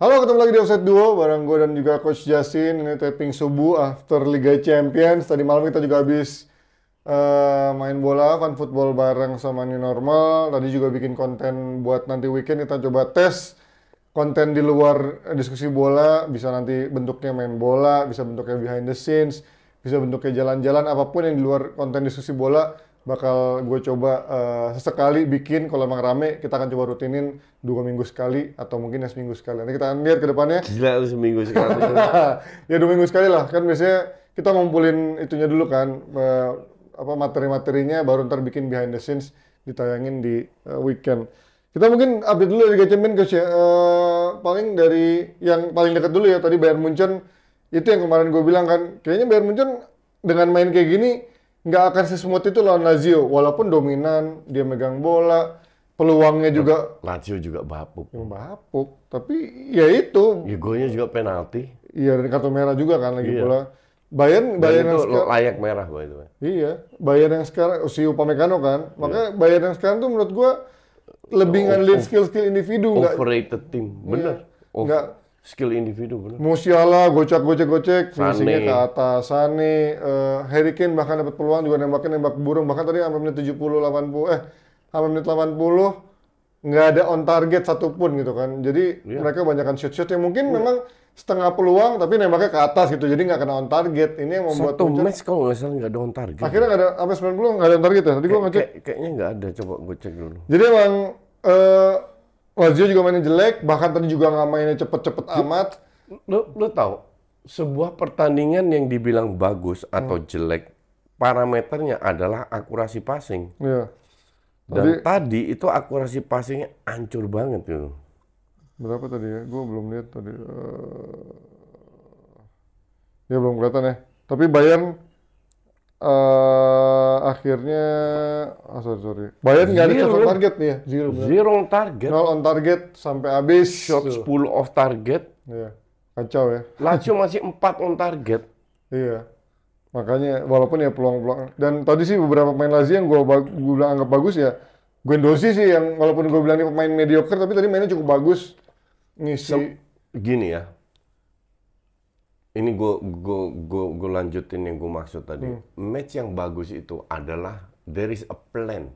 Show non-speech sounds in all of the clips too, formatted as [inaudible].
Halo, ketemu lagi di Offset Duo bareng gue dan juga Coach Jasin ini taping subuh after Liga Champions. Tadi malam kita juga habis uh, main bola, fun football bareng sama New Normal. Tadi juga bikin konten buat nanti weekend kita coba tes konten di luar eh, diskusi bola, bisa nanti bentuknya main bola, bisa bentuknya behind the scenes, bisa bentuknya jalan-jalan apapun yang di luar konten diskusi bola bakal gue coba uh, sesekali bikin kalau emang rame kita akan coba rutinin dua minggu sekali atau mungkin ya seminggu sekali. Nanti kita akan lihat ke depannya. Gila lu seminggu sekali. [laughs] ya dua minggu sekali lah kan biasanya kita ngumpulin itunya dulu kan uh, apa materi-materinya baru ntar bikin behind the scenes ditayangin di uh, weekend. Kita mungkin update dulu Liga Champions guys ya. Uh, paling dari yang paling dekat dulu ya tadi Bayern Munchen itu yang kemarin gue bilang kan kayaknya Bayern Munchen dengan main kayak gini nggak akan sesemut itu lawan Lazio walaupun dominan dia megang bola peluangnya nah, juga Lazio juga bapuk ya, bapuk tapi ya itu ya, golnya juga penalti iya dan kartu merah juga kan lagi iya. pula Bayern Bayern, yang sekarang, layak merah the itu iya Bayern yang sekarang oh, si Upamecano kan makanya iya. Bayern yang sekarang tuh menurut gua lebih oh, ngandelin skill-skill individu nggak overrated gak, team bener iya. Of, nggak skill individu benar. Musiala gocek gocek gocek finishingnya ke atas. Sane, uh, Harry Kane bahkan dapat peluang juga nembakin nembak burung. Bahkan tadi sampai menit delapan puluh, eh sampai menit puluh, nggak ada on target satupun gitu kan. Jadi yeah. mereka banyakkan shoot shoot yang mungkin yeah. memang setengah peluang tapi nembaknya ke atas gitu. Jadi nggak kena on target. Ini yang membuat Satu puncak. match kalau nggak salah nggak ada on target. Akhirnya nggak ada sampai 90 nggak ada on target ya. Tadi gue gua ngecek. kayaknya nggak ada. Coba gue cek dulu. Jadi emang uh, Lazio oh, juga mainnya jelek, bahkan tadi juga nggak mainnya cepet-cepet amat. Lu, lu tahu sebuah pertandingan yang dibilang bagus atau hmm. jelek parameternya adalah akurasi passing. Iya. Dan tadi, tadi itu akurasi passingnya hancur banget tuh. Berapa tadi ya? Gue belum lihat tadi. Uh... Ya belum kelihatan ya. Tapi Bayern uh, akhirnya oh, sorry sorry Bayern nggak ada on target nih ya zero zero on target nol on target sampai habis shot tuh. off target iya kacau ya [laughs] Lazio masih empat on target iya makanya walaupun ya peluang-peluang dan tadi sih beberapa pemain Lazio yang gue bilang anggap bagus ya gue endosi sih yang walaupun gue bilang ini pemain mediocre tapi tadi mainnya cukup bagus ngisi Sem gini ya ini gue gue gue gue lanjutin yang gue maksud tadi hmm. match yang bagus itu adalah there is a plan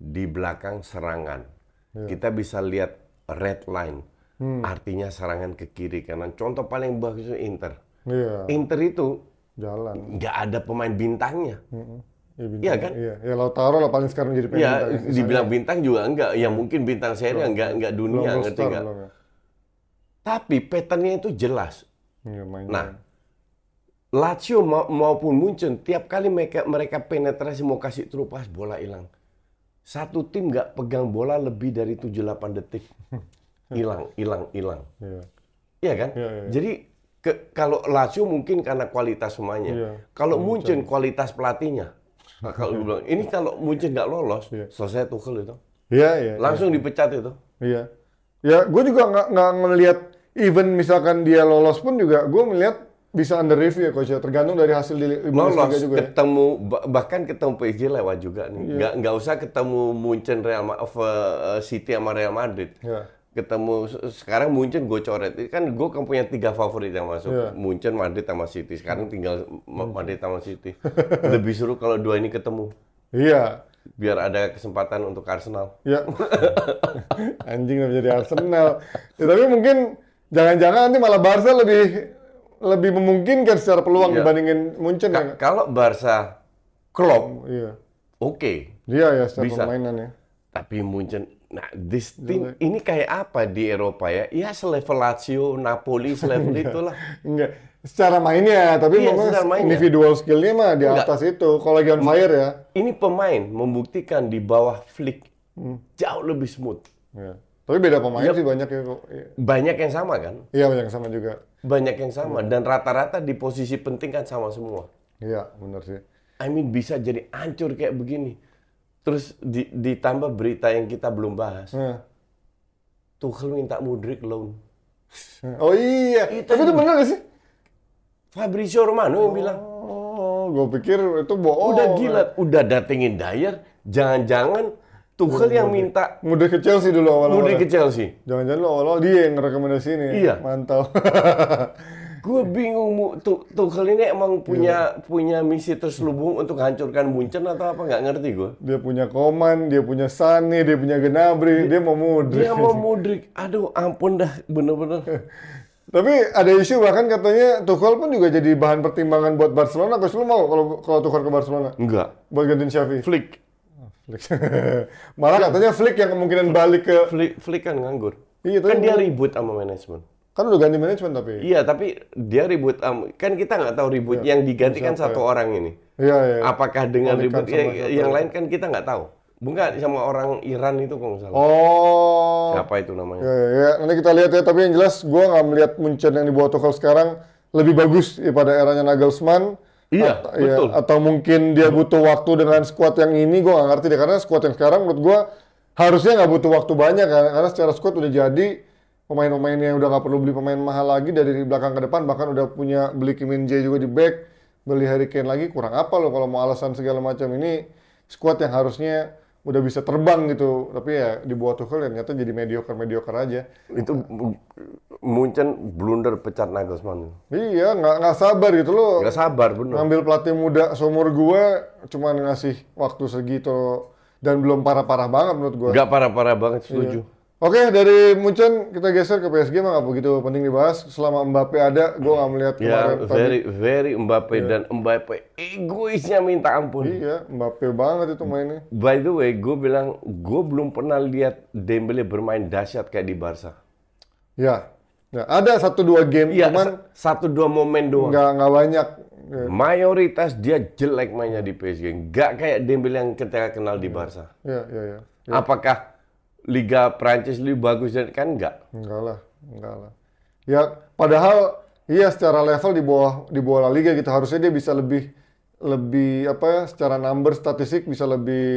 di belakang serangan ya. kita bisa lihat red line hmm. artinya serangan ke kiri kanan contoh paling bagus itu Inter yeah. Inter itu jalan nggak ada pemain bintangnya mm -hmm. Ya, bintang, kan? Iya, ya Lautaro lah paling sekarang jadi pemain. Ya, bintang, dibilang ya. bintang juga enggak. Ya mungkin bintang seri enggak enggak dunia, ngerti enggak? Ya. Tapi patternnya itu jelas. Ya, nah, Lazio ma maupun Munchen tiap kali mereka mereka penetrasi mau kasih terupas bola hilang. Satu tim nggak pegang bola lebih dari 7-8 detik. [laughs] Hilang, hilang, hilang. Iya ya kan? Ya, ya. Jadi ke, kalau Lazio mungkin karena kualitas semuanya. Ya. Kalau Munchen kualitas pelatihnya. Nah, kalau gue bilang ini kalau Munchen nggak lolos, ya. selesai tukel itu. Iya, iya. iya. Langsung ya. dipecat itu. Iya. Ya, gue juga nggak ngelihat even misalkan dia lolos pun juga gue melihat bisa under review ya coach ya tergantung dari hasil di lolos juga ya. ketemu ya? bahkan ketemu PSG lewat juga nih yeah. nggak nggak usah ketemu Munchen Real of uh, City sama Real Madrid yeah. ketemu sekarang Munchen gue coret kan gue kan punya tiga favorit yang masuk yeah. Munchen Madrid sama City sekarang tinggal iya. Madrid sama City [laughs] lebih seru kalau dua ini ketemu iya yeah biar ada kesempatan untuk Arsenal. Ya. [laughs] Anjing menjadi Arsenal. Ya, tapi mungkin Jangan-jangan nanti malah Barca lebih lebih memungkinkan secara peluang iya. dibandingin Munchen ya? Kalau Barca Klopp, iya. oke. Okay. Iya ya secara Bisa. permainan ya. Tapi Munchen Nah, this iya. team ini kayak apa di Eropa ya? Ya selevel Lazio, Napoli, selevel [laughs] iya. itulah. Enggak. Secara mainnya, tapi iya, memang mainnya. individual skillnya mah di Enggak. atas itu. Kalau lagi on fire ya. Ini pemain membuktikan di bawah Flick hmm. jauh lebih smooth. Yeah. Tapi beda pemain ya, sih banyak yang iya. banyak yang sama kan? Iya banyak yang sama juga. Banyak yang sama hmm. dan rata-rata di posisi penting kan sama semua. Iya benar sih. I mean bisa jadi hancur kayak begini. Terus di, ditambah berita yang kita belum bahas. Hmm. Tuchel minta Mudrik loan. [laughs] Oh iya. Itu Tapi itu benar gak sih? Fabrizio Romano oh, yang bilang. Oh, gue pikir itu bohong. Udah gila, udah datengin Dyer, jangan-jangan Tuchel yang minta mudah ke Chelsea dulu awal-awal. Mudah ya? ke Chelsea. Jangan-jangan awal-awal dia yang rekomendasi ini. Ya? Iya. mantau. [laughs] gue bingung tuh Tuchel ini emang punya Gila. punya misi terselubung untuk hancurkan Munchen atau apa nggak ngerti gue. Dia punya Koman, dia punya Sane, dia punya Genabri, dia, dia mau Mudrik. Dia mau [laughs] Mudrik. Aduh, ampun dah bener-bener. [laughs] Tapi ada isu bahkan katanya Tuchel pun juga jadi bahan pertimbangan buat Barcelona. Terus lu mau kalau kalau Tuchel ke Barcelona? Enggak. Buat gantiin Xavi. Flick. [laughs] Malah katanya Flick yang kemungkinan balik ke Flick, Flick kan nganggur. Iya, kan dia kan- ribut sama manajemen. Kan udah ganti manajemen tapi. Iya, tapi dia ribut um, kan kita nggak tahu ribut ya, yang digantikan siapa, ya? satu ya. orang ini. Iya, iya. iya. Apakah dengan ribut ya, yang lain kan kita nggak tahu. Bukan sama orang Iran itu kalau salah. Oh. Siapa itu namanya? Ya, ya, nanti kita lihat ya. Tapi yang jelas gue nggak melihat Munchen yang dibawa Tuchel sekarang lebih bagus daripada eranya Nagelsmann Iya, atau, iya, betul. Ya, atau mungkin dia butuh waktu dengan squad yang ini, gue nggak ngerti deh. Karena squad yang sekarang menurut gue harusnya nggak butuh waktu banyak kan. Karena secara squad udah jadi pemain-pemain yang udah nggak perlu beli pemain mahal lagi dari belakang ke depan. Bahkan udah punya beli Kim Min Jae juga di back, beli Harry Kane lagi. Kurang apa loh kalau mau alasan segala macam ini squad yang harusnya udah bisa terbang gitu. Tapi ya dibuat Tuchel ya ternyata jadi mediocre-mediocre aja. Itu Munchen blunder pecat Nagelsmann. Iya, nggak nggak sabar gitu loh. Nggak sabar bener. Ngambil pelatih muda seumur gue cuman ngasih waktu segitu dan belum parah-parah banget menurut gue. Nggak parah-parah banget, iya. setuju. Iya. Oke, dari Munchen kita geser ke PSG mah nggak begitu penting dibahas. Selama Mbappe ada, gue nggak melihat ya, kemarin. Ya, very, tadi. very Mbappe yeah. dan Mbappe egoisnya minta ampun. Iya, Mbappe banget itu mainnya. By the way, gue bilang gue belum pernah lihat Dembele bermain dahsyat kayak di Barca. Ya, Nah, ada satu dua game, ya, cuman satu dua momen doang. Nggak enggak banyak. Eh. Mayoritas dia jelek mainnya di PSG. Enggak kayak Dembele yang kita kenal di iya. Barca. Ya, ya, ya, ya. Apakah Liga Prancis lebih bagus dan kan enggak? Enggak lah, enggak lah. Ya padahal iya secara level di bawah di bawah La Liga gitu harusnya dia bisa lebih lebih apa ya secara number statistik bisa lebih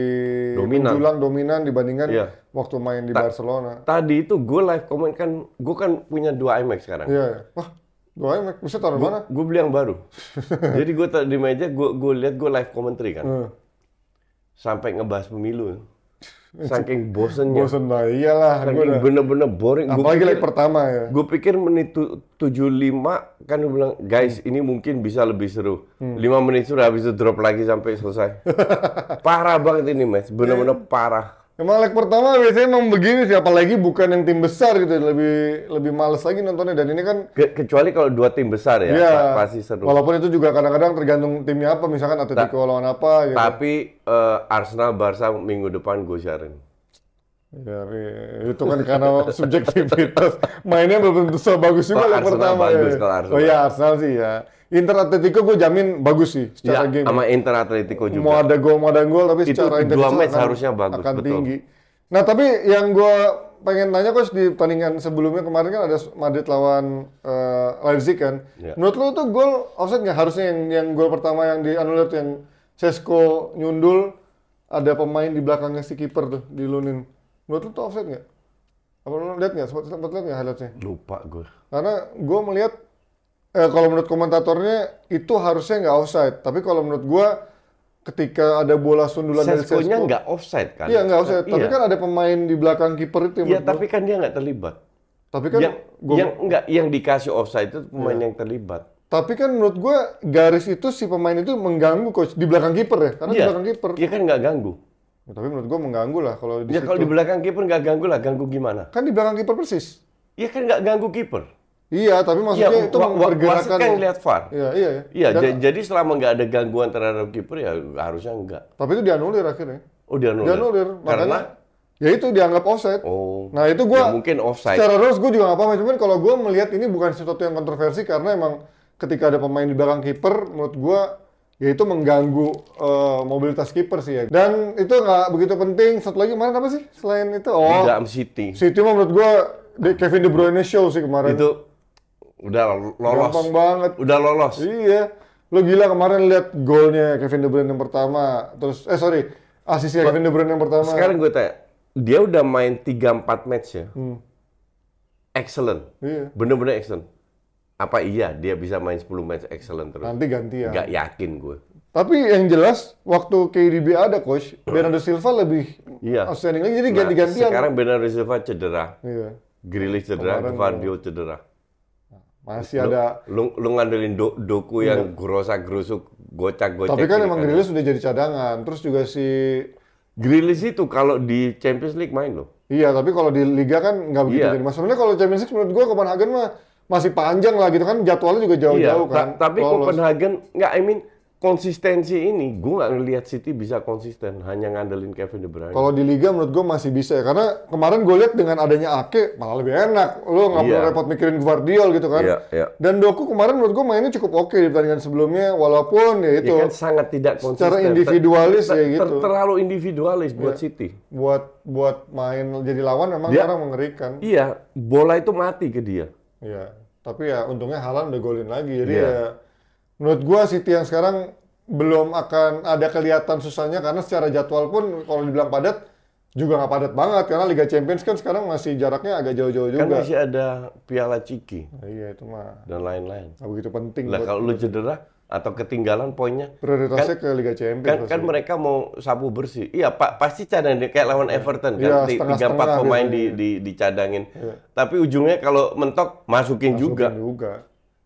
dominan. menjulang dominan dibandingkan yeah. waktu main di Ta Barcelona. Tadi itu gue live comment kan, gue kan punya dua IMAX sekarang. Iya. Yeah. Wah, dua IMAX bisa taruh gua, mana? Gue beli yang baru. [laughs] Jadi gue di meja, gue gue lihat gue live commentary kan, uh. sampai ngebahas pemilu. Saking bosennya. Bosen lah, iyalah. Saking bener-bener boring. Apalagi ya. gua pikir, like pertama ya. Gue pikir menit 75 kan gue bilang, guys hmm. ini mungkin bisa lebih seru. Hmm. 5 menit sudah habis itu drop lagi sampai selesai. [laughs] parah banget ini mas, bener-bener eh. parah. Emang leg pertama biasanya emang begini sih, apalagi bukan yang tim besar gitu, lebih lebih males lagi nontonnya. Dan ini kan Ke, kecuali kalau dua tim besar ya, ya pasti seru. Walaupun itu juga kadang-kadang tergantung timnya apa, misalkan atau Ta lawan apa. Gitu. Tapi uh, Arsenal Barca minggu depan gue siarin. Ya, itu kan karena [laughs] subjektivitas. Mainnya belum tentu bagus juga leg pertama. Bagus ya. Oh iya Arsenal sih ya. Inter Atletico gue jamin bagus sih secara ya, game. Sama Inter Atletico juga. Mau ada gol, mau ada gol, tapi Itu secara dua match harusnya bagus. Akan betul. tinggi. Nah tapi yang gue pengen tanya, coach di pertandingan sebelumnya kemarin kan ada Madrid lawan uh, Leipzig kan. Ya. Menurut lo tuh gol offset nggak harusnya yang yang gol pertama yang dianulir yang Cesco nyundul ada pemain di belakangnya si kiper tuh Lunin. Menurut lo tuh offset nggak? Apa lo lihat nggak? Sempat, sempat lihat nggak highlightnya? Lupa gue. Karena gue melihat eh, kalau menurut komentatornya itu harusnya nggak offside. Tapi kalau menurut gue, ketika ada bola sundulan Sesko dari Sesko nggak offside kan? Iya nggak offside. Nah, tapi iya. kan ada pemain di belakang kiper itu. Iya tapi kan dia nggak terlibat. Tapi kan yang, gua, yang nggak yang dikasih offside itu pemain iya. yang terlibat. Tapi kan menurut gue garis itu si pemain itu mengganggu coach di belakang kiper ya, karena iya. di belakang kiper. Iya kan nggak ganggu. Ya, tapi menurut gue mengganggu lah kalau di. Ya situ. kalau di belakang kiper nggak ganggu lah, ganggu gimana? Kan di belakang kiper persis. Iya kan nggak ganggu kiper. Iya, tapi maksudnya ya, itu pergerakan kan lihat VAR. Iya, iya. Iya, ya, jadi selama nggak ada gangguan terhadap kiper ya harusnya enggak. Tapi itu dianulir akhirnya. Oh, dianulir. Dianulir. Makanya Karena ya itu dianggap offset. Oh. Nah, itu gua ya, mungkin offside. Secara terus gua juga nggak paham, cuman kalau gua melihat ini bukan sesuatu yang kontroversi karena emang ketika ada pemain di belakang kiper menurut gua ya itu mengganggu uh, mobilitas kiper sih ya. Dan itu nggak begitu penting. Satu lagi mana apa sih selain itu? Oh, di Jam City. City menurut gua Kevin De Bruyne show sih kemarin. Itu Udah lolos. Gampang banget. Udah lolos. Iya. Lo gila kemarin lihat golnya Kevin De Bruyne yang pertama. Terus eh sorry, asisnya Kevin De Bruyne yang pertama. Sekarang gue tanya, dia udah main 3-4 match ya. Hmm. Excellent. Iya. Bener-bener excellent. Apa iya dia bisa main 10 match excellent terus? Nanti ganti ya, Gak yakin gue. Tapi yang jelas waktu KDB ada coach, hmm. Bernardo Silva lebih iya. outstanding lagi jadi nah, ganti-gantian. sekarang Bernardo Silva cedera. Iya. Grealish cedera, Kemarin Van Dio ya. cedera masih lu, ada. Lu, lu ngandelin do, doku iya. yang grosak grusuk gocak gocak Tapi kan gitu emang kan. Grilis udah jadi cadangan. Terus juga si Grilis itu kalau di Champions League main loh. Iya, tapi kalau di Liga kan nggak begitu iya. jadi masalah. Sebenarnya kalau Champions League menurut gua Copenhagen mah masih panjang lah gitu kan jadwalnya juga jauh-jauh iya, kan. Ta tapi Kopenhagen nggak, I mean konsistensi ini gue nggak ngelihat City bisa konsisten hanya ngandelin Kevin De Bruyne. Kalau di liga menurut gue masih bisa ya karena kemarin gue lihat dengan adanya Ake malah lebih enak. Lo nggak yeah. perlu iya. repot mikirin Guardiol gitu kan. Yeah, yeah. Dan Doku kemarin menurut gue mainnya cukup oke okay di pertandingan sebelumnya walaupun ya itu ya kan sangat tidak konsisten. Secara individualis ya ter, ter, ter, ya gitu. terlalu individualis buat yeah. City. Buat buat main jadi lawan memang dia, sekarang mengerikan. Iya, bola itu mati ke dia. Iya, tapi ya untungnya Halan udah golin lagi jadi yeah. ya menurut gue City yang sekarang belum akan ada kelihatan susahnya karena secara jadwal pun kalau dibilang padat juga nggak padat banget karena Liga Champions kan sekarang masih jaraknya agak jauh-jauh kan juga. Kan masih ada Piala Ciki. Nah, iya itu mah. Dan lain-lain. Nah, begitu penting. Lah kalau lu cedera atau ketinggalan poinnya. Prioritasnya kan, ke Liga Champions. Kan, kan mereka mau sapu bersih. Iya pak pasti cadangan kayak lawan iya. Everton iya, kan ya, tiga empat pemain di, di, dicadangin. Ya. Tapi ujungnya kalau mentok masukin, masukin juga. juga.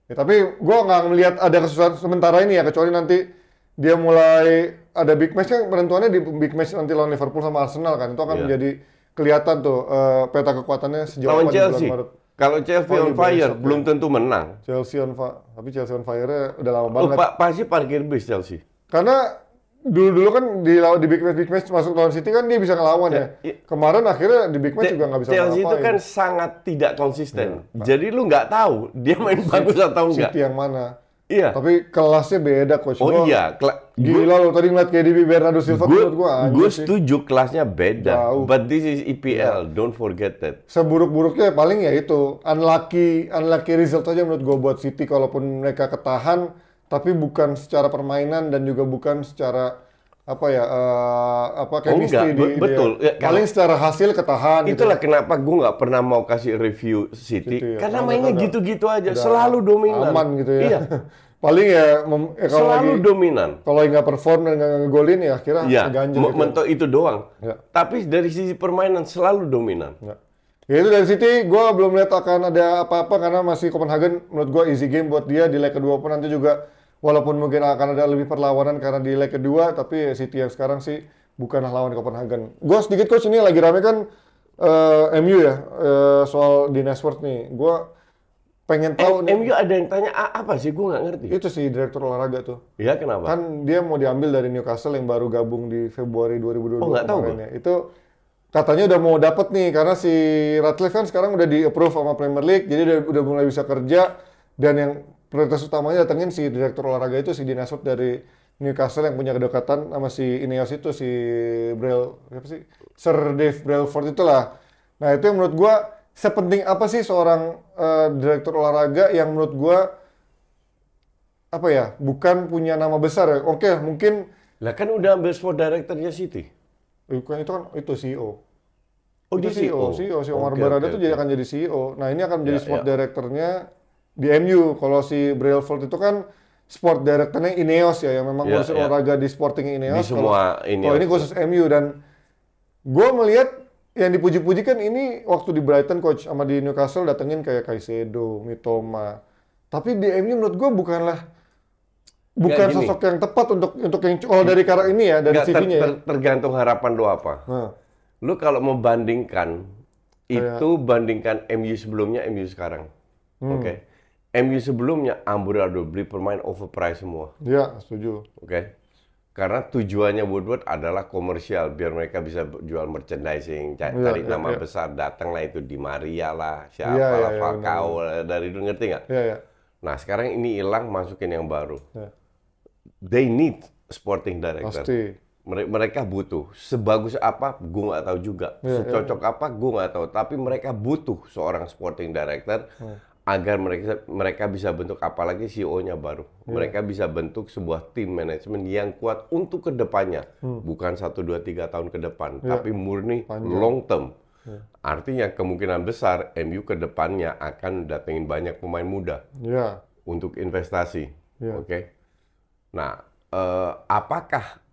Ya, tapi gue nggak melihat ada kesusahan sementara ini ya, kecuali nanti dia mulai ada big match kan penentuannya di big match nanti lawan Liverpool sama Arsenal kan itu akan yeah. menjadi kelihatan tuh uh, peta kekuatannya sejauh lawan apa Chelsea. di bulan Maret. Kalau Chelsea oh, on iya, fire belum tentu menang. Chelsea on fire, tapi Chelsea on fire-nya udah lama oh, banget. Pak pasti parkir bis Chelsea. Karena dulu-dulu kan di di big match big match masuk lawan City kan dia bisa ngelawan ya. ya. ya. Kemarin akhirnya di big match juga nggak bisa ngelawan. Chelsea itu kan sangat tidak konsisten. Ya, Jadi lu nggak tahu dia main City, bagus atau enggak. City yang mana? Iya. Tapi kelasnya beda coach. Oh lo, iya. Kla gila lo tadi ngeliat kayak KDB Bernardo Silva gue, menurut gua Gue setuju kelasnya beda. Jauh. But this is EPL, Ya. don't forget that. Seburuk-buruknya paling ya itu unlucky unlucky result aja menurut gue buat City kalaupun mereka ketahan tapi bukan secara permainan dan juga bukan secara apa ya uh, apa oh, chemistry oh, di, betul dia. ya, paling secara hasil ketahan gitu. itulah gitu. kenapa gue nggak pernah mau kasih review City gitu ya. karena mainnya gitu-gitu aja selalu dominan aman gitu ya iya. [laughs] paling ya, mem, ya selalu lagi, dominan kalau nggak perform dan nggak ngegolin ya akhirnya iya. gitu ya, ganjel gitu. mentok itu doang ya. tapi dari sisi permainan selalu dominan ya. Ya itu dari City, gue belum lihat akan ada apa-apa karena masih Copenhagen menurut gue easy game buat dia di leg kedua pun nanti juga walaupun mungkin akan ada lebih perlawanan karena di leg kedua, tapi City yang sekarang sih bukanlah lawan Copenhagen. Gue sedikit coach ini lagi rame kan uh, eh, MU ya uh, soal di Nesworth nih. Gue pengen eh, tahu M nih. MU ada yang tanya apa sih? Gue nggak ngerti. Itu sih direktur olahraga tuh. Iya kenapa? Kan dia mau diambil dari Newcastle yang baru gabung di Februari 2022. Oh nggak tahu gue. Ya. Itu katanya udah mau dapet nih karena si Ratcliffe kan sekarang udah di approve sama Premier League, jadi udah, udah mulai bisa kerja dan yang prioritas utamanya datengin si direktur olahraga itu si Dinasut dari Newcastle yang punya kedekatan sama si Ineos itu si Brel apa sih Sir Dave Brelford itulah nah itu yang menurut gue sepenting apa sih seorang uh, direktur olahraga yang menurut gue apa ya bukan punya nama besar ya oke mungkin lah kan udah ambil sport directornya City eh, bukan itu kan itu CEO Oh, itu CEO, CEO, CEO, CEO okay, Omar okay, Barada okay, tuh okay. jadi akan jadi CEO. Nah, ini akan menjadi yeah, sport yeah. directornya di MU. Kalau si Brailsford itu kan sport directornya Ineos ya, yang memang yeah, yeah. olahraga di Sporting Ineos. Di semua kalo, Ineos. Kalau ini khusus MU dan gue melihat yang dipuji-puji kan ini waktu di Brighton coach sama di Newcastle datengin kayak Kaisedo, Mitoma. Tapi di MU menurut gue bukanlah bukan sosok yang tepat untuk untuk yang kalau oh, dari cara ini ya dari CV-nya. Ter, ya? ter, tergantung harapan lo apa. Hmm. Lu kalau mau bandingkan itu bandingkan MU sebelumnya MU sekarang. Hmm. Oke. Okay. MU sebelumnya amburadul beli pemain overpriced semua. Iya, setuju. Oke. Okay? Karena tujuannya Woodward adalah komersial biar mereka bisa jual merchandising, cari ya, ya, nama ya. besar, datanglah itu di Maria lah, iya, siapa ya, lah, ya, Falcao ya, dari dulu ngerti nggak? Iya, iya. Nah, sekarang ini hilang masukin yang baru. Ya. They need sporting director. Pasti mereka butuh sebagus apa gue nggak tahu juga ya, secocok ya. apa gue nggak tahu tapi mereka butuh seorang sporting director ya agar mereka mereka bisa bentuk apalagi CEO-nya baru. yeah. Mereka bisa bentuk sebuah tim manajemen yang kuat untuk kedepannya, hmm. bukan satu dua tiga tahun ke depan, yeah. tapi murni Panjang. long term. Yeah. Artinya kemungkinan besar MU kedepannya akan datengin banyak pemain muda yeah. untuk investasi. Yeah. Oke. Okay? Nah, uh, apakah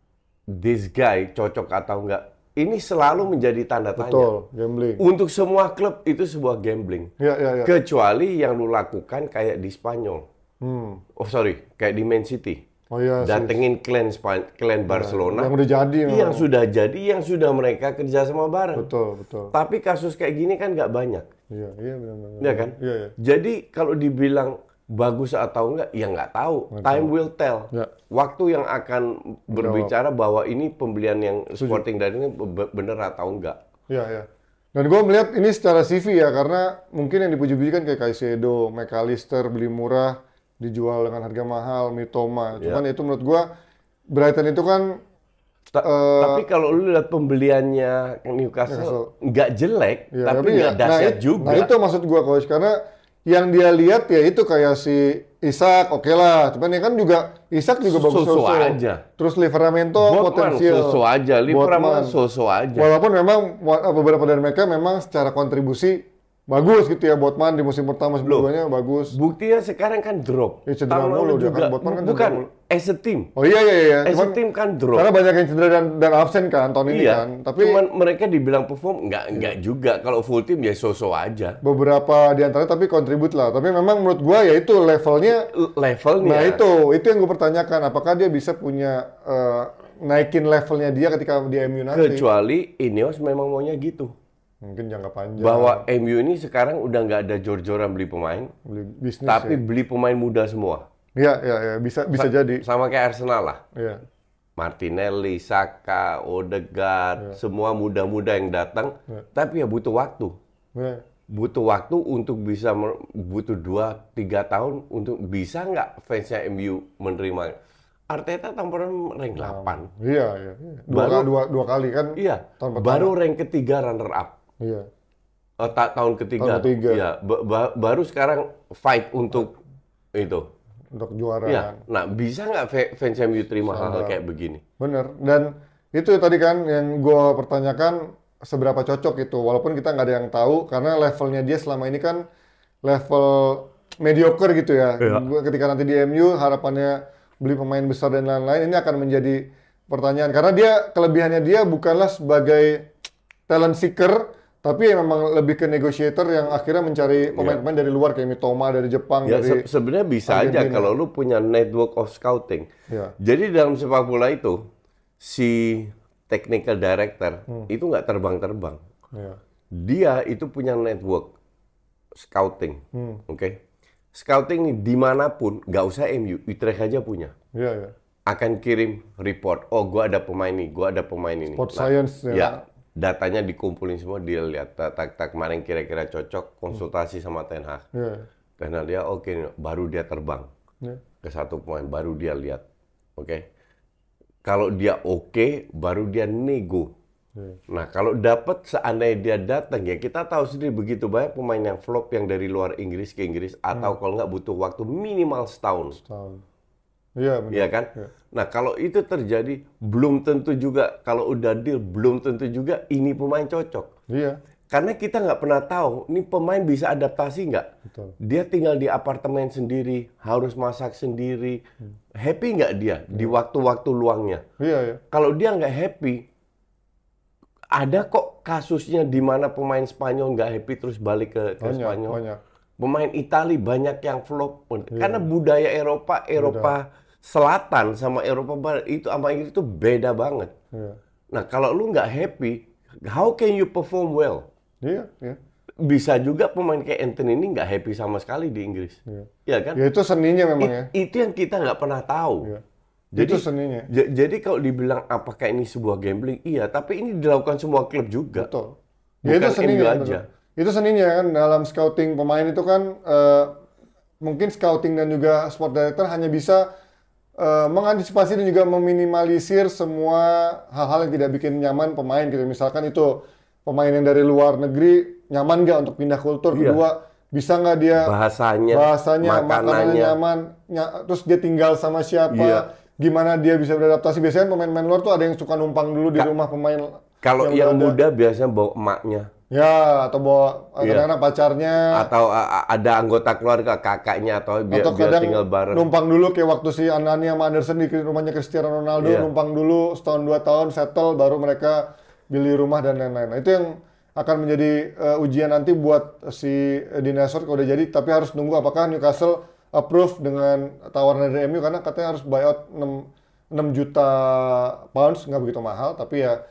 this guy cocok atau enggak ini selalu menjadi tanda tanya. Betul, gambling. Untuk semua klub itu sebuah gambling. Ya, ya, ya. Kecuali yang lu lakukan kayak di Spanyol. Hmm. Oh sorry, kayak di Man City. Oh iya. Datengin klan Span klan iya, Barcelona. Yang udah jadi. Yang memang. sudah jadi, yang sudah mereka kerja sama bareng. Betul, betul. Tapi kasus kayak gini kan nggak banyak. Iya, iya benar-benar. Iya kan? Iya, iya. Jadi kalau dibilang bagus atau enggak ya nggak tahu time will tell ya. waktu yang akan berbicara bahwa ini pembelian yang supporting Sporting dari ini bener atau enggak ya ya dan gue melihat ini secara CV ya karena mungkin yang dipuji-puji kan kayak Kaisedo, McAllister beli murah dijual dengan harga mahal, Mitoma ya. cuman ya. itu menurut gue Brighton itu kan Ta uh, tapi kalau lu lihat pembeliannya Newcastle nggak jelek, ya, tapi nggak ya, dahsyat nah, juga. Nah itu maksud gue coach karena yang dia lihat ya itu kayak si Isak oke okay lah, cuman ya kan juga Isak juga bagus susu aja. Terus Liveramento potensial susu aja, Liveramento susu aja. Walaupun memang beberapa dari mereka memang secara kontribusi bagus gitu ya Botman di musim pertama sebelumnya bagus. Buktinya sekarang kan drop. Ya, cedera mulu kan, juga. kan Botman kan bukan as a team. Oh iya iya iya. iya. As cuman, a team kan drop. Karena banyak yang cedera dan dan absen kan tahun iya, ini kan. Tapi cuman mereka dibilang perform nggak iya. nggak juga kalau full team ya so-so aja. Beberapa di antaranya tapi kontribut lah. Tapi memang menurut gua ya itu levelnya levelnya. Nah itu itu yang gua pertanyakan apakah dia bisa punya uh, naikin levelnya dia ketika dia MU nanti. Kecuali Ineos memang maunya gitu. Mungkin jangka panjang. Bahwa MU ini sekarang udah nggak ada jor-joran beli pemain, beli bisnis, tapi ya. beli pemain muda semua. Iya, iya, ya. bisa bisa Sa jadi. Sama kayak Arsenal lah. Iya. Martinelli, Saka, Odegaard, ya. semua muda-muda yang datang, ya. tapi ya butuh waktu. Ya. Butuh waktu untuk bisa butuh 2 3 tahun untuk bisa nggak fansnya MU menerima Arteta tamparan rank 8. Iya, iya, iya. Dua, baru, dua, dua kali kan. Iya. baru rank ketiga runner up. Iya. Uh, ta tahun ketiga. Tahun ketiga. Ya, ba baru sekarang fight untuk nah. itu. Untuk juara. Ya. Nah, bisa nggak fans MU terima hal-hal kayak begini? Bener. Dan itu ya tadi kan yang gue pertanyakan seberapa cocok itu. Walaupun kita nggak ada yang tahu karena levelnya dia selama ini kan level mediocre gitu ya. ya. Ketika nanti di MU harapannya beli pemain besar dan lain-lain ini akan menjadi pertanyaan karena dia kelebihannya dia bukanlah sebagai talent seeker tapi ya memang lebih ke negotiator yang akhirnya mencari iya. pemain-pemain yeah. dari luar kayak Mitoma dari Jepang ya, dari se sebenarnya bisa Argentina. aja kalau lu punya network of scouting. Yeah. Jadi dalam sepak bola itu si technical director hmm. itu nggak terbang-terbang. Yeah. Dia itu punya network scouting, hmm. oke? Okay? Scouting nih dimanapun, nggak usah MU, Utrecht aja punya. Yeah, yeah. Akan kirim report. Oh, gua ada pemain ini, gua ada pemain ini. Sport nah, science ya. ya datanya dikumpulin semua dia lihat tak tak, tak kemarin kira-kira cocok konsultasi hmm. sama Ten Hag yeah. karena dia oke okay, baru dia terbang yeah. ke satu pemain baru dia lihat oke okay? kalau dia oke okay, baru dia nego yeah. nah kalau dapat seandainya dia datang ya kita tahu sendiri begitu banyak pemain yang flop yang dari luar Inggris ke Inggris atau hmm. kalau nggak butuh waktu minimal setahun, setahun Iya benar. Iya kan? Ya. Nah, kalau itu terjadi belum tentu juga kalau udah deal belum tentu juga ini pemain cocok. Iya. Karena kita nggak pernah tahu ini pemain bisa adaptasi nggak. Dia tinggal di apartemen sendiri, harus masak sendiri. Hmm. Happy nggak dia hmm. di iya. waktu-waktu luangnya? Iya, iya. Kalau dia nggak happy, ada kok kasusnya di mana pemain Spanyol nggak happy terus balik ke, ke banyak, Spanyol. Banyak. Pemain Italia banyak yang flop pun. Iya. Karena budaya Eropa, Eropa selatan sama Eropa Barat itu sama Inggris itu beda banget. Yeah. Nah kalau lu nggak happy, how can you perform well? Iya, yeah, yeah. Bisa juga pemain kayak Anthony ini nggak happy sama sekali di Inggris. Iya yeah. kan? Ya itu seninya memang It, ya. Itu yang kita nggak pernah tahu. Yeah. Jadi, itu seninya. jadi kalau dibilang apakah ini sebuah gambling, iya. Tapi ini dilakukan semua klub juga. Betul. Ya, itu seninya. aja. Itu seninya kan dalam scouting pemain itu kan uh, mungkin scouting dan juga sport director hanya bisa uh, mengantisipasi dan juga meminimalisir semua hal-hal yang tidak bikin nyaman pemain gitu. Misalkan itu pemain yang dari luar negeri nyaman nggak untuk pindah kultur. Iya. Kedua, bisa nggak dia bahasanya, bahasanya makanannya, nyaman, ny terus dia tinggal sama siapa, iya. gimana dia bisa beradaptasi. Biasanya pemain-pemain luar tuh ada yang suka numpang dulu Ka di rumah pemain. Kalau yang, yang muda biasanya bawa emaknya. Ya, atau bawa iya. anak-anak iya. pacarnya. Atau uh, ada anggota keluarga kakaknya atau biar, atau biar tinggal bareng. numpang dulu kayak waktu si Anani sama Anderson di rumahnya Cristiano Ronaldo, iya. numpang dulu setahun dua tahun, settle, baru mereka beli rumah dan lain-lain. Nah, itu yang akan menjadi uh, ujian nanti buat si dinosaur kalau udah jadi, tapi harus nunggu apakah Newcastle approve dengan tawaran dari MU karena katanya harus buyout 6, 6 juta pounds, nggak begitu mahal, tapi ya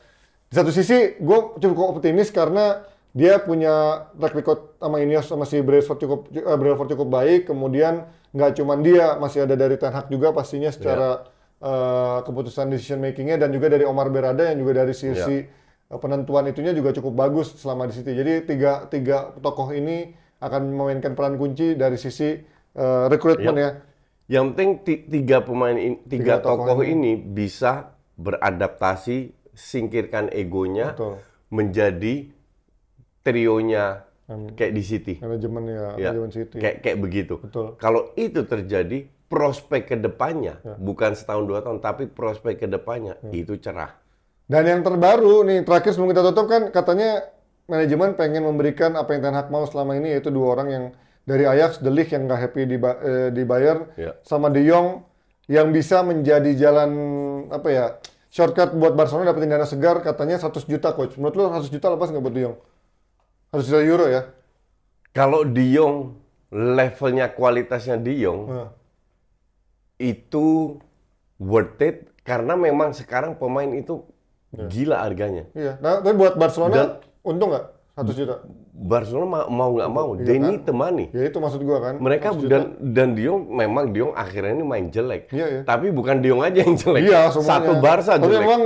di satu sisi gue cukup optimis karena dia punya track record sama Ineos sama si Brailsford cukup uh, Brailsford cukup baik. Kemudian nggak cuma dia, masih ada dari Ten Hag juga pastinya secara yeah. Iya. uh, keputusan decision makingnya dan juga dari Omar Berada yang juga dari sisi yeah. Iya. penentuan itunya juga cukup bagus selama di situ. Jadi tiga tiga tokoh ini akan memainkan peran kunci dari sisi uh, eh, rekrutmen yeah. ya. Yang penting tiga pemain in, tiga, tiga tokoh, tokoh ini. ini bisa beradaptasi, singkirkan egonya, Betul. menjadi trionya Man kayak di City. Manajemen ya, ya. manajemen City. Kayak kayak begitu. Betul. Kalau itu terjadi, prospek kedepannya ya. bukan setahun dua tahun, tapi prospek kedepannya ya. itu cerah. Dan yang terbaru nih terakhir sebelum kita tutup kan katanya manajemen pengen memberikan apa yang Ten Hag mau selama ini yaitu dua orang yang dari Ajax, delik yang nggak happy di eh, di Bayern, ya. sama De Jong yang bisa menjadi jalan apa ya shortcut buat Barcelona dapetin dana segar katanya 100 juta coach. Menurut lo 100 juta lepas nggak buat De Jong? Harus juta Euro ya? Kalau De Jong levelnya kualitasnya De Jong hmm. itu worth it karena memang sekarang pemain itu yeah. gila harganya. Iya. Nah, tapi buat Barcelona Dan, untung nggak? Satu hmm. juta. Barcelona mau nggak mau, iya, temani. kan? temani. Ya itu maksud gua kan. Mereka dan dan Dion memang Dion akhirnya ini main jelek. Iya, iya. Tapi bukan Dion aja yang jelek. Iya, semuanya. Satu Barca jelek. Tapi memang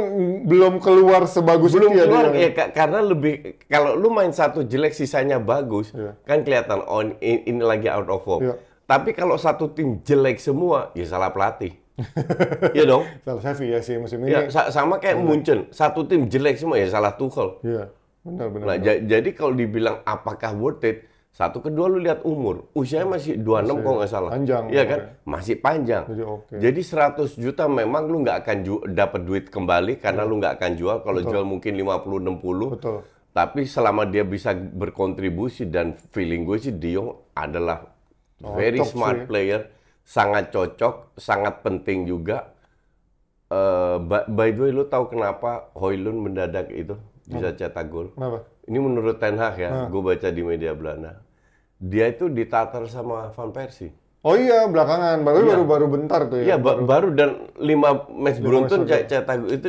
belum keluar sebagus belum itu ya, keluar, ya. ya karena lebih kalau lu main satu jelek sisanya bagus, iya. kan kelihatan on oh, ini, ini lagi out of form. Iya. Tapi kalau satu tim jelek semua, ya salah pelatih. [laughs] Iya dong. Salah Xavi ya sih musim iya, ini. Ya, sama kayak iya. Munchen, satu tim jelek semua ya salah Tuchel. Iya. Benar, benar. Nah, benar. jadi kalau dibilang apakah worth it, satu kedua lu lihat umur, usianya masih 26 masih kalau nggak salah. Panjang. Iya kan? Ya. Masih panjang. Jadi, okay. Jadi 100 juta memang lu nggak akan dapat duit kembali karena lu nggak akan jual kalau jual mungkin 50 60. Betul. Tapi selama dia bisa berkontribusi dan feeling gue sih Dion adalah oh, very smart sih. player, sangat cocok, sangat penting juga. Uh, eh, by, by the way, lu tahu kenapa Hoylun mendadak itu? bisa cetak gol. Kenapa? Ini menurut Ten Hag ya, nah. gue baca di media Belanda. Dia itu ditatar sama Van Persie. Oh iya, belakangan. Baru iya. baru baru bentar tuh ya. Iya, baru. baru dan lima match beruntun cetak itu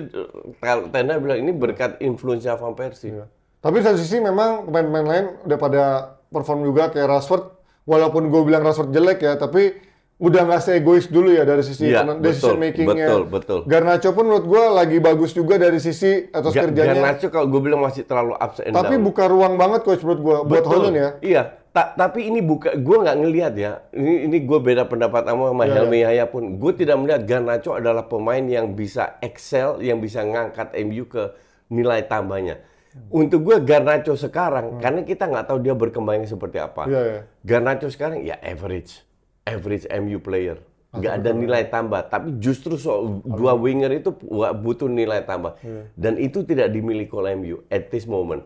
Ten Hag bilang ini berkat influence Van Persie. Iya. Tapi satu sisi memang pemain-pemain lain udah pada perform juga kayak Rashford. Walaupun gue bilang Rashford jelek ya, tapi udah nggak egois dulu ya dari sisi ya, decision makingnya. Betul, betul. Garnacho pun menurut gue lagi bagus juga dari sisi atau Ga kerjanya. Garnacho kalau gue bilang masih terlalu ups Tapi down. buka ruang banget coach menurut gue buat Holland ya. Iya. Ta tapi ini buka, gue nggak ngelihat ya. Ini ini gue beda pendapat sama sama ya, Helmi ya. pun. Gue tidak melihat Garnacho adalah pemain yang bisa excel, yang bisa ngangkat MU ke nilai tambahnya. Untuk gue Garnacho sekarang, hmm. karena kita nggak tahu dia berkembangnya seperti apa. Ya, ya. Garnacho sekarang ya average average MU player nggak ada nilai tambah tapi justru so, dua winger itu butuh nilai tambah yeah. dan itu tidak dimiliki oleh MU at this moment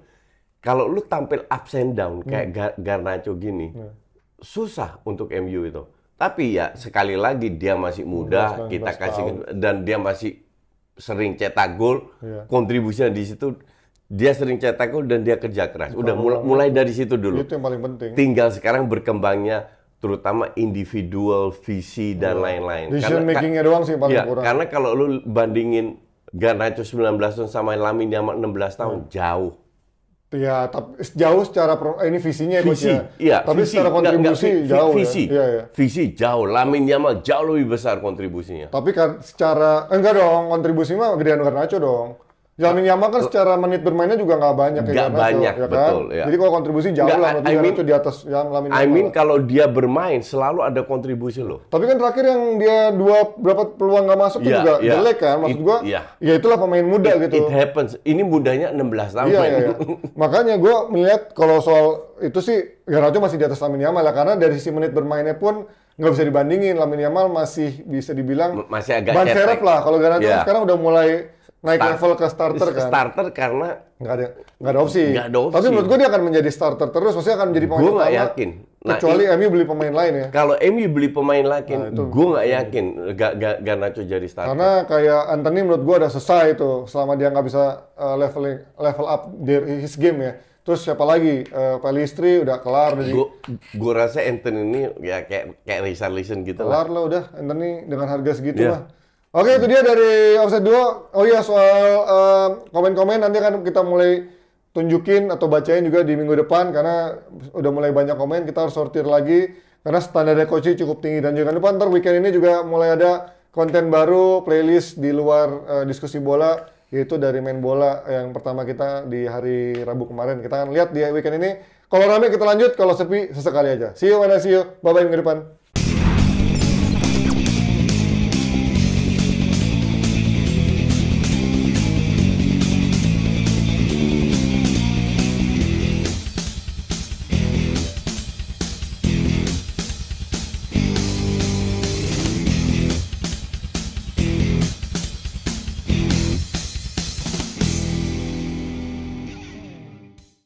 kalau lu tampil up and down hmm. kayak Gar Garnacho gini yeah. susah untuk MU itu tapi ya sekali lagi dia masih muda kita kita kasih dan dia masih sering cetak gol yeah. kontribusinya di situ dia sering cetak gol dan dia kerja keras udah mulai, mulai dari situ dulu itu yang paling penting tinggal sekarang berkembangnya terutama individual visi dan hmm. lain-lain. Vision Decision makingnya doang sih paling ya, kurang. Karena kalau lu bandingin Garnacho 19 tahun sama Lamin yang 16 tahun hmm. jauh. Ya, tapi jauh secara pro, eh, ini visinya ya, visi, ya. Iya, tapi visi. secara kontribusi enggak, enggak, jauh ya? visi, ya. Iya, iya. Visi jauh. Lamin Yamal jauh lebih besar kontribusinya. Tapi kan secara enggak dong, kontribusi mah gedean Garnacho dong. Jamin Yamal kan secara menit bermainnya juga nggak banyak ya, gak ya. banyak, ya kan? betul. Ya. Jadi kalau kontribusi jauh gak, lah, I mean, itu di atas yang Lamin Yama. I mean lah. kalau dia bermain selalu ada kontribusi loh. Tapi kan terakhir yang dia dua berapa peluang nggak masuk yeah, itu iya, juga yeah. jelek kan? Maksud gue, gua, iya. ya. itulah pemain muda it, gitu. It happens. Ini mudanya 16 tahun. Iya, iya, iya. [laughs] Makanya gue melihat kalau soal itu sih Garnacho masih di atas Lamin Yamal lah. Karena dari sisi menit bermainnya pun nggak bisa dibandingin. Lamin Yamal masih bisa dibilang masih agak ban serep lah. Kalau Garnacho yeah. sekarang udah mulai naik start, level ke starter kan? Starter karena nggak ada nggak ada opsi. Nggak ada opsi. Tapi menurut gue dia akan menjadi starter terus, maksudnya akan menjadi pemain gua utama. yakin. Nah, kecuali MU beli pemain lain ya. Kalau MU beli pemain lain, nah, gue nggak yakin gak, gak, gak Nacho jadi starter. Karena kayak Anthony menurut gue udah selesai itu selama dia nggak bisa uh, leveling level up their, his game ya. Terus siapa lagi? Uh, Pelistri udah kelar. Gue gue rasa Anthony ini ya kayak kayak Richarlison gitu kelar lah. Kelar lah udah Anthony dengan harga segitu yeah. lah Oke, okay, itu dia dari Offset Duo. Oh iya, soal komen eh, komen-komen nanti akan kita mulai tunjukin atau bacain juga di minggu depan karena udah mulai banyak komen, kita harus sortir lagi karena standar Koci cukup tinggi dan juga depan ntar weekend ini juga mulai ada konten baru, playlist di luar uh, diskusi bola yaitu dari main bola yang pertama kita di hari Rabu kemarin. Kita akan lihat di weekend ini kalau rame kita lanjut, kalau sepi sesekali aja. See you, mana see you. Bye bye minggu depan.